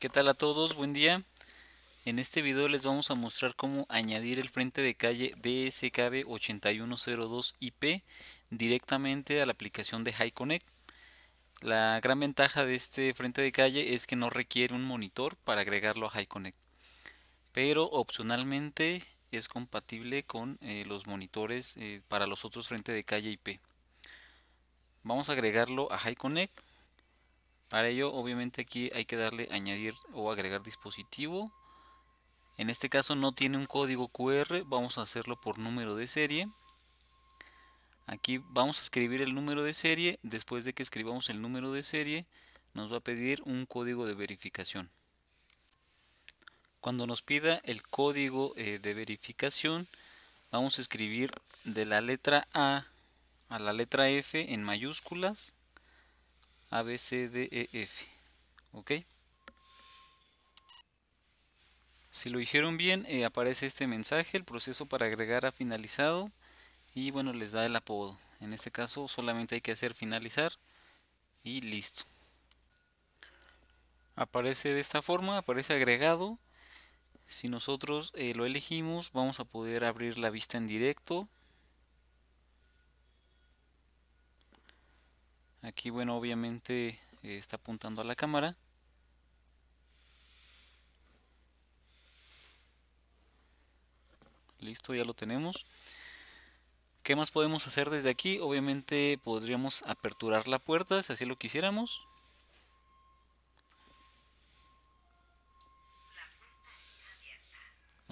¿Qué tal a todos? Buen día. En este video les vamos a mostrar cómo añadir el frente de calle DSKB8102IP directamente a la aplicación de HiConnect. La gran ventaja de este frente de calle es que no requiere un monitor para agregarlo a HiConnect pero opcionalmente es compatible con eh, los monitores eh, para los otros frente de calle IP. Vamos a agregarlo a HiConnect Para ello, obviamente aquí hay que darle añadir o agregar dispositivo. En este caso no tiene un código QR, vamos a hacerlo por número de serie. Aquí vamos a escribir el número de serie, después de que escribamos el número de serie nos va a pedir un código de verificación. Cuando nos pida el código eh, de verificación, vamos a escribir de la letra A a la letra F en mayúsculas A, B, C, D, E, F. ¿Ok? Si lo hicieron bien, eh, aparece este mensaje, el proceso para agregar ha finalizado y bueno, les da el apodo. En este caso solamente hay que hacer finalizar y listo. Aparece de esta forma, aparece agregado si nosotros eh, lo elegimos, vamos a poder abrir la vista en directo. Aquí, bueno, obviamente eh, está apuntando a la cámara. Listo, ya lo tenemos. ¿Qué más podemos hacer desde aquí? Obviamente podríamos aperturar la puerta si así lo quisiéramos.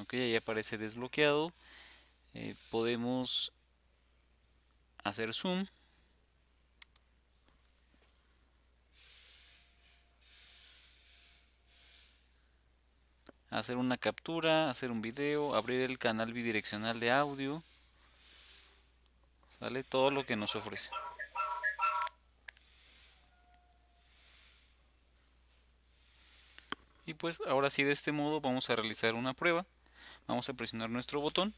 que ya aparece desbloqueado eh, podemos hacer zoom hacer una captura, hacer un video, abrir el canal bidireccional de audio. Sale todo lo que nos ofrece. Y pues ahora sí de este modo vamos a realizar una prueba. Vamos a presionar nuestro botón.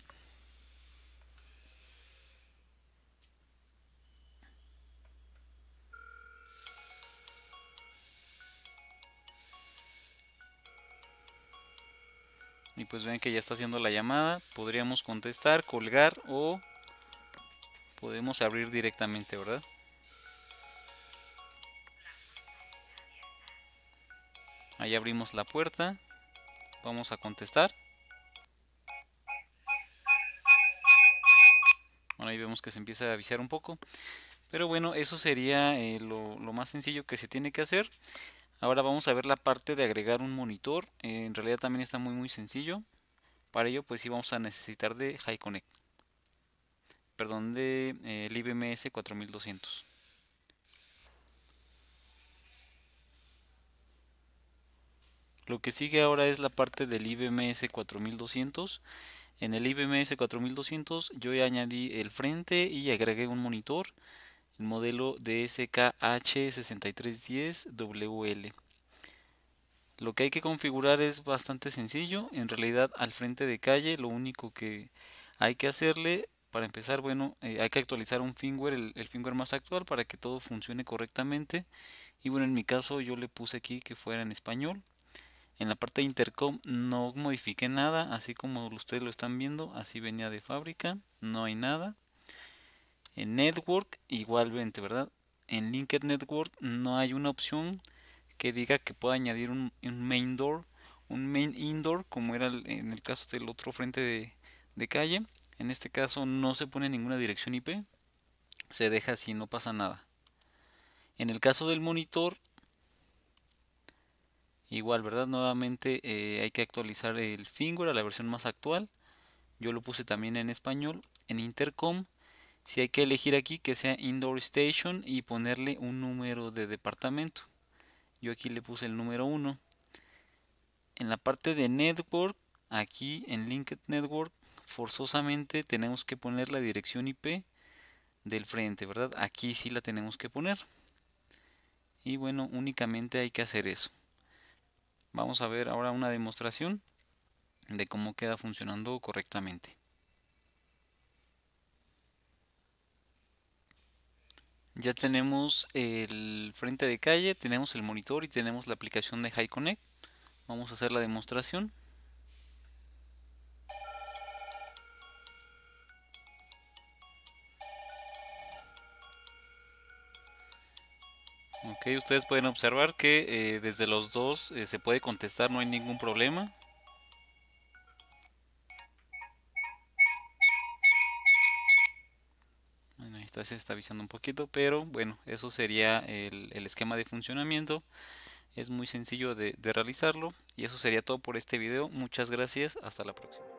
Y pues ven que ya está haciendo la llamada. Podríamos contestar, colgar o podemos abrir directamente, ¿verdad? Ahí abrimos la puerta. Vamos a contestar. Bueno, ahí vemos que se empieza a avisar un poco. Pero bueno, eso sería eh, lo, más sencillo que se tiene que hacer. Ahora vamos a ver la parte de agregar un monitor. Eh, en realidad también está muy muy sencillo. Para ello pues sí vamos a necesitar de High Perdón, de eh, el IBMS 4200. Lo que sigue ahora es la parte del IBMS 4200. En el IBMS 4200 yo ya añadí el frente y agregué un monitor, el modelo DSKH6310WL. Lo que hay que configurar es bastante sencillo, en realidad al frente de calle lo único que hay que hacerle para empezar, bueno, eh, hay que actualizar un firmware, el, firmware más actual para que todo funcione correctamente. Y bueno, en mi caso yo le puse aquí que fuera en español. En la parte de intercom no modifique nada, así como ustedes lo están viendo, así venía de fábrica, no hay nada. En network, igualmente, ¿verdad? En Linked Network no hay una opción que diga que pueda añadir un, main door, un main indoor, como era en el caso del otro frente de, de calle. En este caso no se pone ninguna dirección IP, se deja así, no pasa nada. En el caso del monitor Igual, ¿verdad? Nuevamente eh, hay que actualizar el finger a la versión más actual. Yo lo puse también en español. En Intercom, si hay que elegir aquí que sea Indoor Station y ponerle un número de departamento. Yo aquí le puse el número 1. En la parte de Network, aquí en Linked Network, forzosamente tenemos que poner la dirección IP del frente, ¿verdad? Aquí sí la tenemos que poner. Y bueno, únicamente hay que hacer eso. Vamos a ver ahora una demostración de cómo queda funcionando correctamente. Ya tenemos el frente de calle, tenemos el monitor y tenemos la aplicación de HiConnect. Vamos a hacer la demostración. Ok, ustedes pueden observar que eh, desde los dos eh, se puede contestar, no hay ningún problema. Bueno, ahí está, se está avisando un poquito, pero bueno, eso sería el, esquema de funcionamiento. Es muy sencillo de, de realizarlo y eso sería todo por este video. Muchas gracias, hasta la próxima.